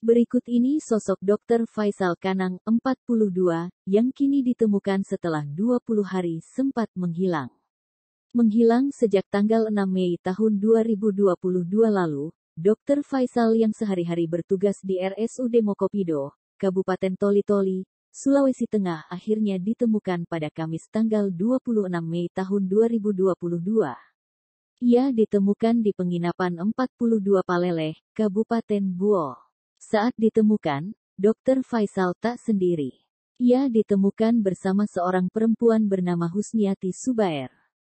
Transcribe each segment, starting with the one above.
Berikut ini sosok Dr. Faisal Kanang, 42, yang kini ditemukan setelah 20 hari sempat menghilang. Menghilang sejak tanggal 6 Mei tahun 2022 lalu, Dr. Faisal yang sehari-hari bertugas di RSUD Mokopido, Kabupaten Toli-Toli, Sulawesi Tengah akhirnya ditemukan pada Kamis tanggal 26 Mei tahun 2022. Ia ditemukan di penginapan 42 Paleleh, Kabupaten Buol. Saat ditemukan, Dr. Faisal tak sendiri. Ia ditemukan bersama seorang perempuan bernama Husniati Subair.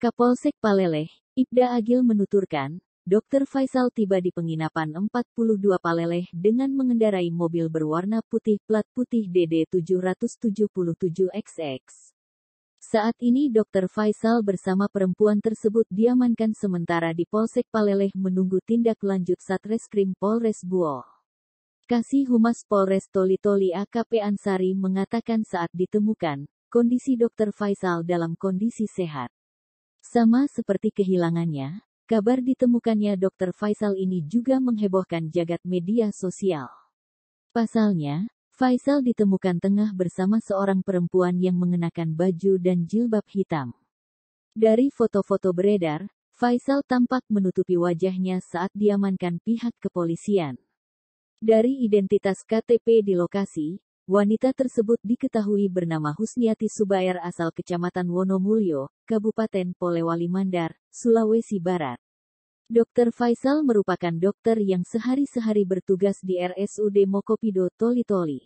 Kapolsek Paleleh, Ibda Agil menuturkan, Dr. Faisal tiba di penginapan 42 Paleleh dengan mengendarai mobil berwarna putih plat putih DD 777XX. Saat ini Dr. Faisal bersama perempuan tersebut diamankan sementara di Polsek Paleleh menunggu tindak lanjut Satreskrim Polres Buol. Kasih Humas Polres Toli-Toli AKP Ansari mengatakan saat ditemukan, kondisi Dr. Faisal dalam kondisi sehat. Sama seperti kehilangannya, kabar ditemukannya Dr. Faisal ini juga menghebohkan jagat media sosial. Pasalnya, Faisal ditemukan tengah bersama seorang perempuan yang mengenakan baju dan jilbab hitam. Dari foto-foto beredar, Faisal tampak menutupi wajahnya saat diamankan pihak kepolisian. Dari identitas KTP di lokasi, wanita tersebut diketahui bernama Husniati Subair asal Kecamatan Wonomulyo, Kabupaten Polewali Mandar, Sulawesi Barat. Dokter Faisal merupakan dokter yang sehari-sehari bertugas di RSUD Mokopido Toli-Toli.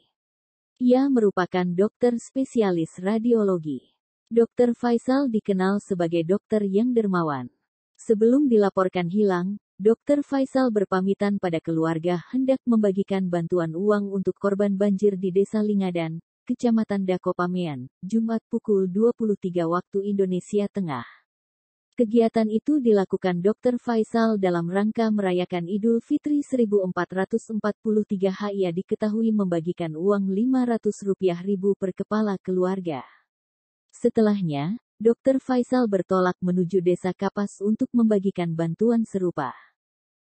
Ia merupakan dokter spesialis radiologi. Dokter Faisal dikenal sebagai dokter yang dermawan. Sebelum dilaporkan hilang, Dr. Faisal berpamitan pada keluarga hendak membagikan bantuan uang untuk korban banjir di Desa Lingadan, Kecamatan Dakopamean, Jumat pukul 23 waktu Indonesia Tengah. Kegiatan itu dilakukan Dr. Faisal dalam rangka merayakan Idul Fitri 1443 H. diketahui membagikan uang Rp500.000 per kepala keluarga. Setelahnya, Dr. Faisal bertolak menuju desa Kapas untuk membagikan bantuan serupa.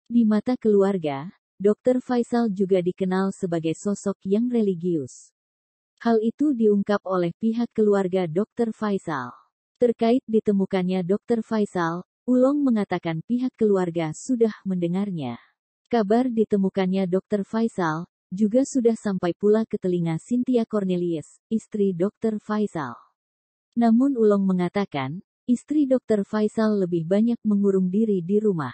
Di mata keluarga, Dr. Faisal juga dikenal sebagai sosok yang religius. Hal itu diungkap oleh pihak keluarga Dr. Faisal. Terkait ditemukannya Dr. Faisal, Ulong mengatakan pihak keluarga sudah mendengarnya. Kabar ditemukannya Dr. Faisal juga sudah sampai pula ke telinga Cynthia Cornelius, istri Dr. Faisal. Namun Ulong mengatakan, istri Dr. Faisal lebih banyak mengurung diri di rumah.